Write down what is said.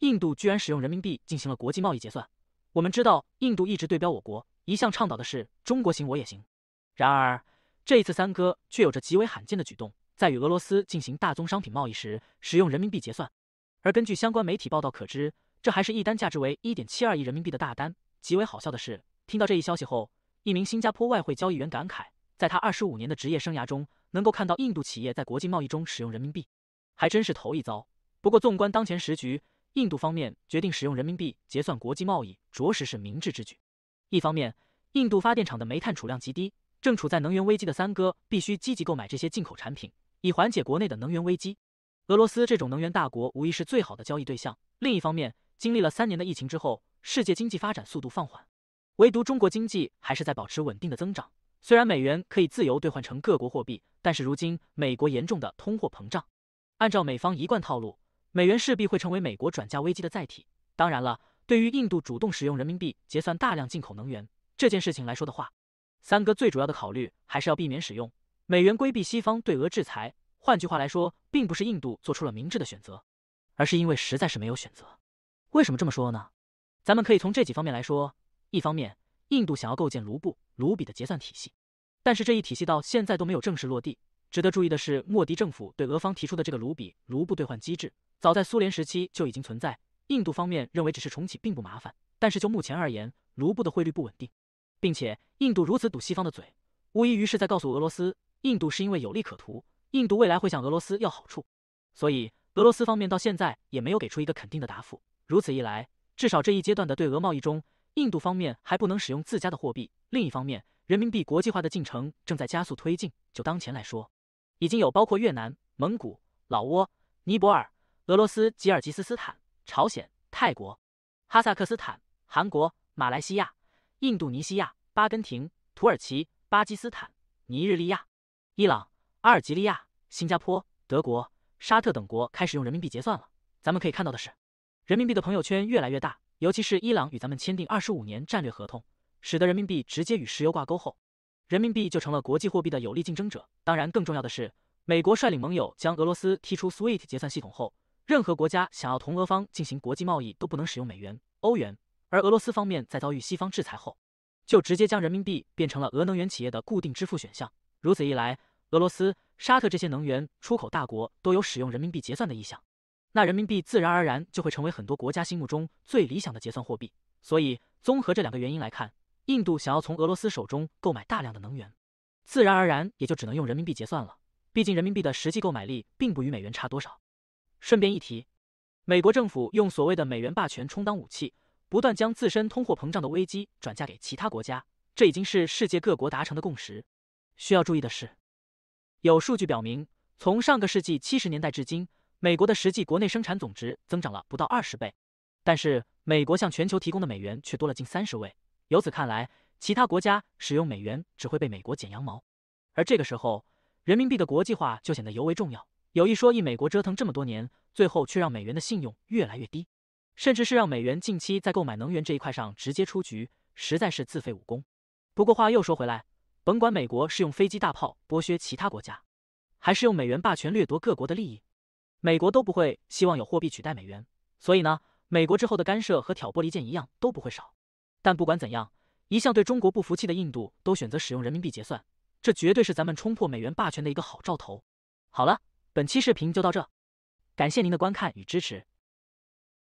印度居然使用人民币进行了国际贸易结算。我们知道，印度一直对标我国，一向倡导的是“中国行我也行”。然而，这一次三哥却有着极为罕见的举动，在与俄罗斯进行大宗商品贸易时使用人民币结算。而根据相关媒体报道可知，这还是一单价值为1.72亿人民币的大单。极为好笑的是，听到这一消息后，一名新加坡外汇交易员感慨，在他25年的职业生涯中，能够看到印度企业在国际贸易中使用人民币，还真是头一遭。不过，纵观当前时局。印度方面决定使用人民币结算国际贸易，着实是明智之举。一方面，印度发电厂的煤炭储量极低，正处在能源危机的三哥必须积极购买这些进口产品，以缓解国内的能源危机。俄罗斯这种能源大国无疑是最好的交易对象。另一方面，经历了三年的疫情之后，世界经济发展速度放缓，唯独中国经济还是在保持稳定的增长。虽然美元可以自由兑换成各国货币，但是如今美国严重的通货膨胀，按照美方一贯套路。美元势必会成为美国转嫁危机的载体。当然了，对于印度主动使用人民币结算大量进口能源这件事情来说的话，三个最主要的考虑还是要避免使用美元，规避西方对俄制裁。换句话来说，并不是印度做出了明智的选择，而是因为实在是没有选择。为什么这么说呢？咱们可以从这几方面来说。一方面，印度想要构建卢布卢比的结算体系，但是这一体系到现在都没有正式落地。值得注意的是，莫迪政府对俄方提出的这个卢比卢布兑换机制。早在苏联时期就已经存在。印度方面认为只是重启并不麻烦，但是就目前而言，卢布的汇率不稳定，并且印度如此堵西方的嘴，无异于是在告诉俄罗斯，印度是因为有利可图，印度未来会向俄罗斯要好处。所以俄罗斯方面到现在也没有给出一个肯定的答复。如此一来，至少这一阶段的对俄贸易中，印度方面还不能使用自家的货币。另一方面，人民币国际化的进程正在加速推进。就当前来说，已经有包括越南、蒙古、老挝、尼泊尔。俄罗斯、吉尔吉斯斯坦、朝鲜、泰国、哈萨克斯坦、韩国、马来西亚、印度尼西亚、阿根廷、土耳其、巴基斯坦、尼日利亚、伊朗、阿尔及利亚、新加坡、德国、沙特等国开始用人民币结算了。咱们可以看到的是，人民币的朋友圈越来越大，尤其是伊朗与咱们签订二十五年战略合同，使得人民币直接与石油挂钩后，人民币就成了国际货币的有力竞争者。当然，更重要的是，美国率领盟友将俄罗斯踢出 SWIFT 结算系统后。任何国家想要同俄方进行国际贸易，都不能使用美元、欧元，而俄罗斯方面在遭遇西方制裁后，就直接将人民币变成了俄能源企业的固定支付选项。如此一来，俄罗斯、沙特这些能源出口大国都有使用人民币结算的意向，那人民币自然而然就会成为很多国家心目中最理想的结算货币。所以，综合这两个原因来看，印度想要从俄罗斯手中购买大量的能源，自然而然也就只能用人民币结算了。毕竟，人民币的实际购买力并不与美元差多少。顺便一提，美国政府用所谓的美元霸权充当武器，不断将自身通货膨胀的危机转嫁给其他国家，这已经是世界各国达成的共识。需要注意的是，有数据表明，从上个世纪七十年代至今，美国的实际国内生产总值增长了不到二十倍，但是美国向全球提供的美元却多了近三十位。由此看来，其他国家使用美元只会被美国剪羊毛，而这个时候，人民币的国际化就显得尤为重要。有一说一，美国折腾这么多年，最后却让美元的信用越来越低，甚至是让美元近期在购买能源这一块上直接出局，实在是自废武功。不过话又说回来，甭管美国是用飞机大炮剥削其他国家，还是用美元霸权掠夺各国的利益，美国都不会希望有货币取代美元。所以呢，美国之后的干涉和挑拨离间一样都不会少。但不管怎样，一向对中国不服气的印度都选择使用人民币结算，这绝对是咱们冲破美元霸权的一个好兆头。好了。本期视频就到这，感谢您的观看与支持。